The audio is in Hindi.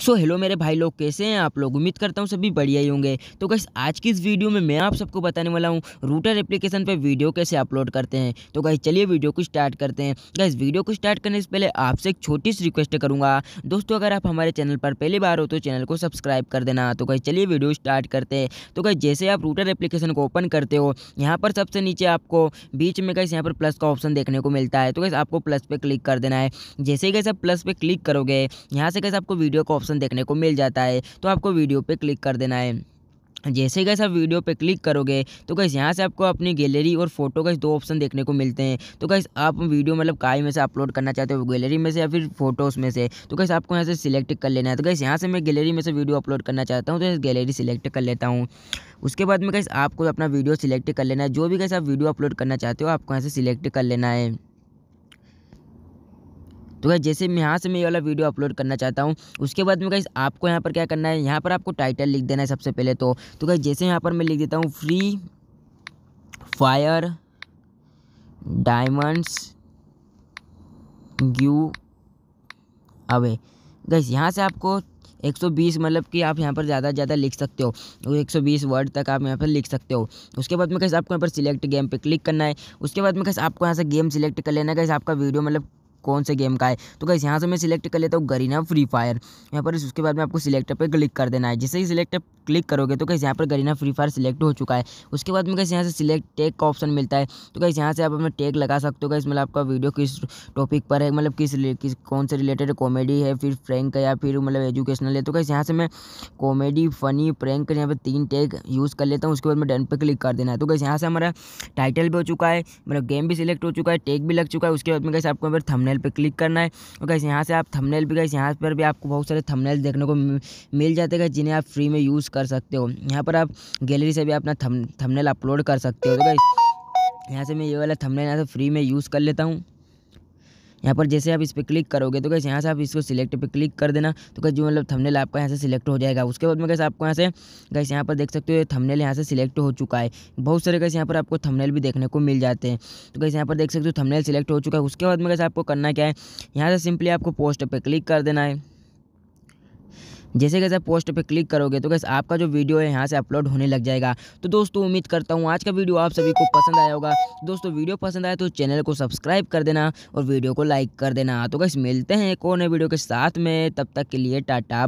सो हेलो मेरे भाई लोग कैसे हैं आप लोग उम्मीद करता हूँ सभी बढ़िया ही होंगे तो कैसे आज की इस वीडियो में मैं आप सबको बताने वाला हूँ रूटर एप्लीकेशन पर वीडियो कैसे अपलोड करते हैं तो कहीं चलिए वीडियो को स्टार्ट करते हैं कैसे वीडियो को स्टार्ट करने से पहले आपसे एक छोटी सी रिक्वेस्ट करूँगा दोस्तों अगर आप हमारे चैनल पर पहली बार हो तो चैनल को सब्सक्राइब कर देना तो कहीं चलिए वीडियो स्टार्ट करते हैं तो कहीं जैसे आप रूटर एप्लीकेशन को ओपन करते हो यहाँ पर सबसे नीचे आपको बीच में कैसे यहाँ पर प्लस का ऑप्शन देखने को मिलता है तो कैसे आपको प्लस पर क्लिक कर देना है जैसे ही आप प्लस पर क्लिक करोगे यहाँ से कैसे आपको वीडियो का ऑप्शन देखने को मिल जाता है तो आपको वीडियो पर क्लिक कर देना है जैसे कैसे आप वीडियो पे क्लिक करोगे तो कैसे यहाँ से आपको अपनी गैलरी और फोटो का दो ऑप्शन देखने को मिलते हैं तो कैसे आप वीडियो मतलब काय में से अपलोड करना चाहते हो गैलरी में से या फिर फोटोज़ में से तो कैसे आपको यहाँ से सिलेक्ट कर लेना है तो कैसे यहाँ से मैं गैलरी में से वीडियो अपलोड करना चाहता हूँ तो गैलरी सिलेक्ट कर लेता हूँ उसके बाद में कैसे आपको अपना वीडियो सिलेक्ट कर लेना है जो भी कैसे आप वीडियो अपलोड करना चाहते हो आपको यहाँ से सिलेक्ट कर लेना है तो गाइस जैसे मैं यहाँ से मैं ये वाला वीडियो अपलोड करना चाहता हूँ उसके बाद में गाइस आपको यहाँ पर क्या करना है यहाँ पर आपको टाइटल लिख देना है सबसे पहले तो, तो जैसे यहाँ पर मैं लिख देता हूँ free fire diamonds giveaway गैस यहाँ से आपको 120 मतलब कि आप यहाँ पर ज़्यादा से ज़्यादा लिख सकते हो 120 वर्ड तक आप यहाँ पर लिख सकते हो उसके बाद में कैसे आपको यहाँ पर सिलेक्ट गेम पे क्लिक करना है उसके बाद में कैसे आपको यहाँ से गेम सिलेक्ट कर लेना है कैसे आपका वीडियो मतलब कौन से गेम का है तो कैसे यहाँ से मैं सिलेक्ट कर लेता हूँ गरीना फ्री फायर यहाँ पर उसके बाद में आपको सिलेक्टर पर क्लिक कर देना है जैसे ही सिलेक्टर क्लिक करोगे तो कैसे यहाँ पर गरीना फ्री फायर सिलेक्ट हो चुका है उसके बाद में कैसे यहाँ से सिलेक्ट टेक का ऑप्शन मिलता है तो कैसे यहाँ से आप अपना टेक लगा सकते हो कैसे मतलब आपका वीडियो किस टॉपिक पर है मतलब किस किस कौन से रिलेटेड कॉमेडी है फिर फ्रेंक है या फिर मतलब एजुकेशनल है तो कैसे यहाँ से मैं कॉमेडी फनी फ्रेंक यहाँ पर तीन टेक यूज़ कर लेता हूँ उसके बाद में डन पर क्लिक कर देना है तो कैसे यहाँ से हमारा टाइटल भी हो चुका है मतलब गेम भी सिलेक्ट हो चुका है टेक भी लग चुका है उसके बाद में कैसे आपको यहाँ पर थमनेल पर क्लिक करना है और तो कैसे यहाँ से आप थमनेल भी कैसे यहाँ पर भी आपको बहुत सारे थमनेल देखने को मिल जाते हैं जिन्हें आप फ्री में यूज़ कर सकते हो यहाँ पर आप गैलरी से भी अपना थम थमनेल अपलोड कर सकते हो तो भाई यहाँ से मैं ये वाला थमनेल यहाँ से फ्री में यूज़ कर लेता हूँ यहाँ पर जैसे आप इस पर क्लिक करोगे तो कैसे यहाँ से आप इसको सिलेक्ट पे क्लिक कर देना तो कैसे जो मतलब थंबनेल आपका यहाँ से सिलेक्ट हो जाएगा उसके बाद में कैसे आपको यहाँ से कैसे यहाँ पर देख सकते हो थंबनेल यहाँ से सिलेक्ट हो चुका है बहुत सारे कैसे यहाँ पर आपको थंबनेल भी देखने को मिल जाते हैं तो कैसे यहाँ पर देख सकते हो थमनेल सिलेक्ट हो चुका है उसके बाद में कैसे आपको करना क्या है यहाँ से सिंपली आपको पोस्ट पर क्लिक कर देना है जैसे कैसे पोस्ट पर क्लिक करोगे तो कैसे आपका जो वीडियो है यहाँ से अपलोड होने लग जाएगा तो दोस्तों उम्मीद करता हूँ आज का वीडियो आप सभी को पसंद आया होगा दोस्तों वीडियो पसंद आए तो चैनल को सब्सक्राइब कर देना और वीडियो को लाइक कर देना तो कैसे मिलते हैं एक और नए वीडियो के साथ में तब तक के लिए टाटा